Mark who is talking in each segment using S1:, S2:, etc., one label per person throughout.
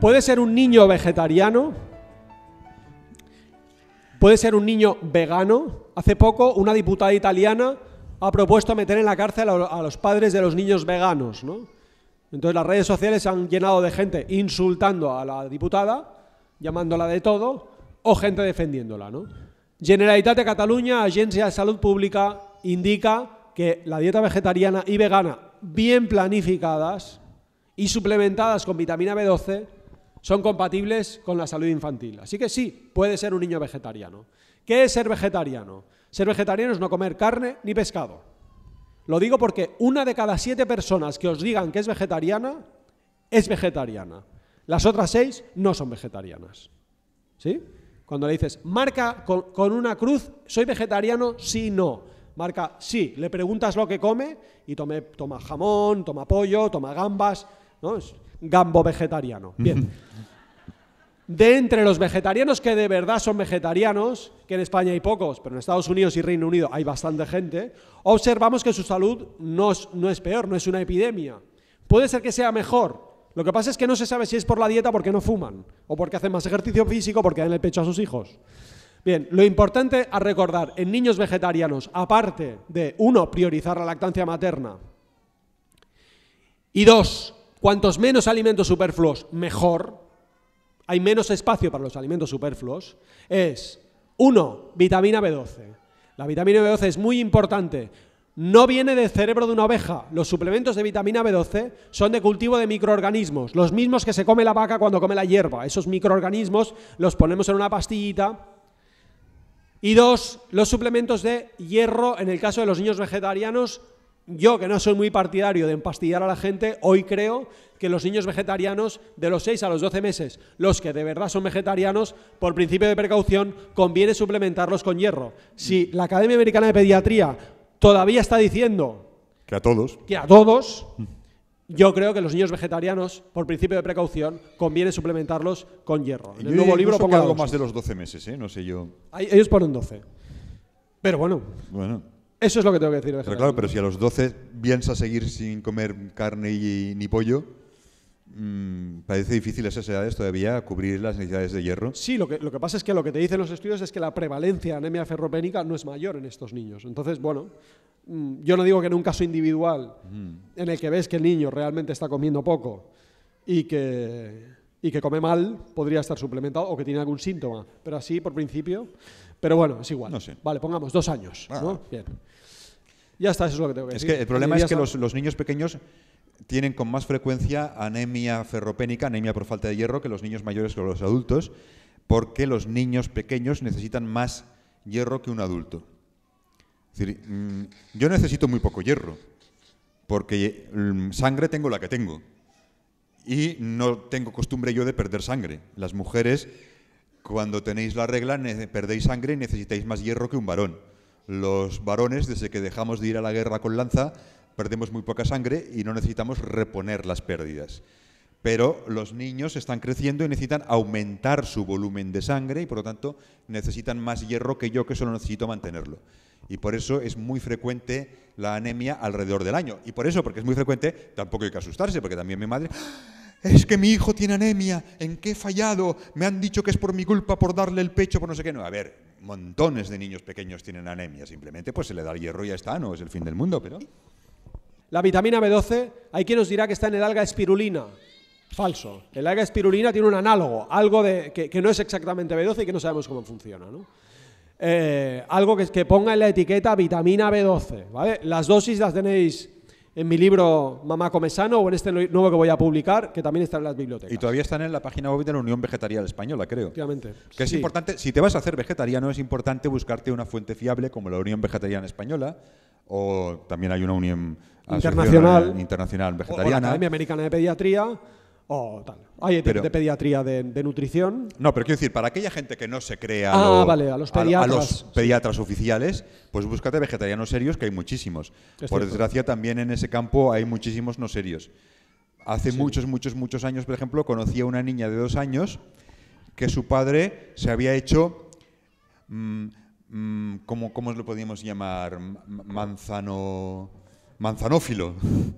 S1: Puede ser un niño vegetariano, puede ser un niño vegano. Hace poco una diputada italiana ha propuesto meter en la cárcel a los padres de los niños veganos. ¿no? Entonces las redes sociales se han llenado de gente insultando a la diputada, llamándola de todo, o gente defendiéndola. ¿no? Generalitat de Cataluña, Agencia de Salud Pública, indica que la dieta vegetariana y vegana, bien planificadas y suplementadas con vitamina B12, son compatibles con la salud infantil. Así que sí, puede ser un niño vegetariano. ¿Qué es ser vegetariano? Ser vegetariano es no comer carne ni pescado. Lo digo porque una de cada siete personas que os digan que es vegetariana es vegetariana. Las otras seis no son vegetarianas. ¿Sí? Cuando le dices, marca con, una cruz, soy vegetariano, sí, no. Marca, sí, le preguntas lo que come y toma jamón, toma pollo, toma gambas, ¿no? Es gambo vegetariano. Bien. De entre los vegetarianos que de verdad son vegetarianos, que en España hay pocos, pero en Estados Unidos y Reino Unido hay bastante gente, observamos que su salud no es, no es peor, no es una epidemia. Puede ser que sea mejor. Lo que pasa es que no se sabe si es por la dieta porque no fuman, o porque hacen más ejercicio físico, porque dan el pecho a sus hijos. Bien, lo importante a recordar en niños vegetarianos, aparte de, uno, priorizar la lactancia materna, y dos, Cuantos menos alimentos superfluos, mejor. Hay menos espacio para los alimentos superfluos. Es, uno, vitamina B12. La vitamina B12 es muy importante. No viene del cerebro de una oveja. Los suplementos de vitamina B12 son de cultivo de microorganismos, los mismos que se come la vaca cuando come la hierba. Esos microorganismos los ponemos en una pastillita. Y dos, los suplementos de hierro, en el caso de los niños vegetarianos, yo que no soy muy partidario de empastillar a la gente, hoy creo que los niños vegetarianos de los 6 a los 12 meses, los que de verdad son vegetarianos, por principio de precaución, conviene suplementarlos con hierro. Si la Academia Americana de Pediatría todavía está diciendo... Que a todos. Que a
S2: todos.
S1: Yo creo que los niños vegetarianos, por principio de precaución, conviene suplementarlos con hierro. En el nuevo libro pongo algo más
S2: de los 12 meses, ¿eh? No sé yo. ellos ponen 12. Pero bueno. Bueno. Eso es lo que tengo que decir. pero claro, pero si a los 12 piensas seguir sin comer carne ni pollo, mm, parece difícil esas edades todavía cubrir las necesidades de hierro. Sí, lo que, lo que pasa es que lo que te dicen los estudios es que la prevalencia de anemia ferropénica
S1: no es mayor en estos niños. Entonces, bueno, mm, yo no digo que en un caso individual en el que ves que el niño realmente está comiendo poco y que y que come mal podría estar suplementado o que tiene algún síntoma, pero así por principio. Pero bueno, es igual. No sé. Vale, pongamos dos años. Ah. Bien. Ya está, eso es lo que tengo que decir. Es que el problema es que los,
S2: niños pequeños tienen con más frecuencia anemia ferropénica, anemia por falta de hierro, que los niños mayores o los adultos, porque los niños pequeños necesitan más hierro que un adulto. Es decir, mm, yo necesito muy poco hierro, porque mm, sangre tengo la que tengo y no tengo costumbre yo de perder sangre. Las mujeres, cuando tenéis la regla, perdéis sangre y necesitáis más hierro que un varón. Los varones, desde que dejamos de ir a la guerra con lanza, perdemos muy poca sangre y no necesitamos reponer las pérdidas. Pero los niños están creciendo y necesitan aumentar su volumen de sangre y por lo tanto necesitan más hierro que yo que solo necesito mantenerlo y por eso es muy frecuente la anemia alrededor del año. Y por eso, porque es muy frecuente, tampoco hay que asustarse, porque también mi madre... Ah, es que mi hijo tiene anemia, ¿en qué he fallado? Me han dicho que es por mi culpa, por darle el pecho, por no sé qué. No, a ver, montones de niños pequeños tienen anemia, simplemente pues se le da el hierro y ya está, no es el fin del mundo, pero... La vitamina
S1: B12, hay quien nos dirá que está en el alga espirulina. Falso. El alga espirulina tiene un análogo, algo de, que, que no es exactamente B12 y que no sabemos cómo funciona. ¿no? Eh, algo que, que ponga en la etiqueta vitamina B12, Las dosis las tenéis en mi libro Mamá Come Sano o en este nuevo que voy a publicar, que también está en las bibliotecas.
S2: Y todavía están en la página web de la Unión Vegetariana Española, creo. Efectivamente. Que es importante, si te vas a hacer vegetariano, es importante buscarte una fuente fiable como la Unión Vegetariana Española o también hay una Unión Internacional, Internacional Vegetariana. O la
S1: Americana de Pediatría hay de pediatría, de,
S2: nutrición. No, pero quiero decir, para aquella gente que no se crea ah, vale, a, los pediatras, oficiales, pues búscate vegetarianos serios, que hay muchísimos. por desgracia, también en ese campo hay muchísimos no serios. Hace muchos, muchos, muchos años, por ejemplo, conocí a una niña de dos años que su padre se había hecho, mm, mm, ¿cómo, lo podíamos llamar? Manzano, manzanófilo.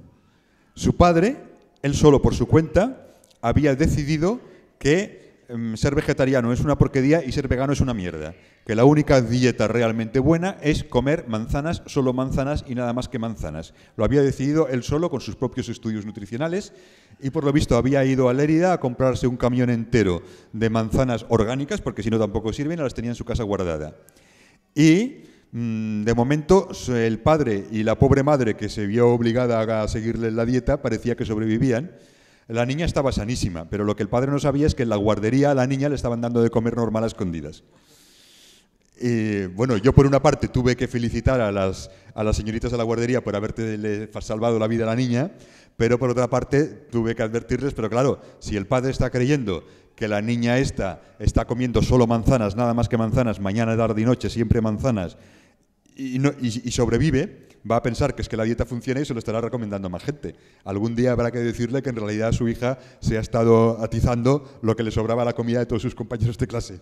S2: Su padre él solo por su cuenta había decidido que em, ser vegetariano es una porquería y ser vegano es una mierda. Que la única dieta realmente buena es comer manzanas, solo manzanas y nada más que manzanas. Lo había decidido él solo con sus propios estudios nutricionales y por lo visto había ido a Lérida a comprarse un camión entero de manzanas orgánicas, porque si no tampoco sirven, las tenía en su casa guardada. Y Mm, de momento, el padre y la pobre madre que se vio obligada a seguirle la dieta parecía que sobrevivían. La niña estaba sanísima, pero lo que el padre no sabía es que en la guardería a la niña le estaban dando de comer normal a escondidas. Eh, bueno, yo por una parte tuve que felicitar a las, a las señoritas de la guardería por haberle salvado la vida a la niña, pero por otra parte tuve que advertirles, pero claro, si el padre está creyendo que la niña esta está comiendo solo manzanas, nada más que manzanas, mañana, tarde y noche, siempre manzanas, y, sobrevive, va a pensar que es que la dieta funciona y se lo estará recomendando a más gente. Algún día habrá que decirle que en realidad su hija se ha estado atizando lo que le sobraba la comida de todos sus compañeros de clase.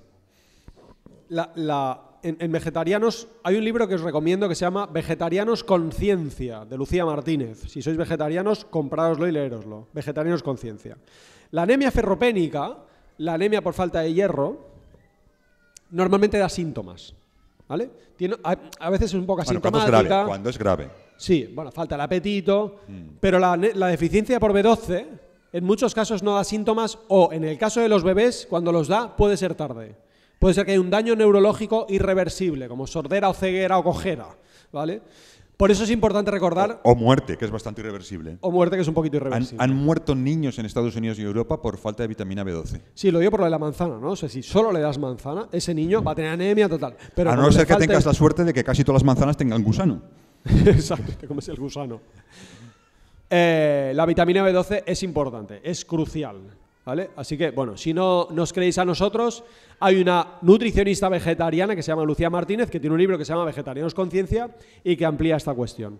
S1: en, vegetarianos hay un libro que os recomiendo que se llama Vegetarianos Conciencia, de Lucía Martínez. Si sois vegetarianos, comprároslo y leeroslo. Vegetarianos Conciencia. La anemia ferropénica, la anemia por falta de hierro, normalmente da síntomas. ¿Vale? a, veces es un poco asintomática. cuando es grave. Sí, bueno, falta el apetito, mm. pero la, la, deficiencia por B12 en muchos casos no da síntomas o en el caso de los bebés, cuando los da, puede ser tarde. Puede ser que haya un daño neurológico irreversible, como sordera o ceguera o cojera, ¿vale? Por eso es importante recordar...
S2: O, muerte, que es bastante irreversible. O muerte, que es un poquito irreversible. Han, muerto niños en Estados Unidos y Europa por falta de vitamina B12.
S1: Sí, lo digo por lo de la manzana, ¿no? O sea, si solo le das manzana, ese niño va a tener anemia total. Pero a no ser que tengas la
S2: suerte de que casi todas las manzanas tengan gusano.
S1: Exacto, que comes el gusano. Eh, la vitamina B12 es importante, es crucial. Así que, bueno, si no nos creéis a nosotros, hay una nutricionista vegetariana que se llama Lucía Martínez, que tiene un libro que se llama Vegetarianos Conciencia y que amplía esta cuestión.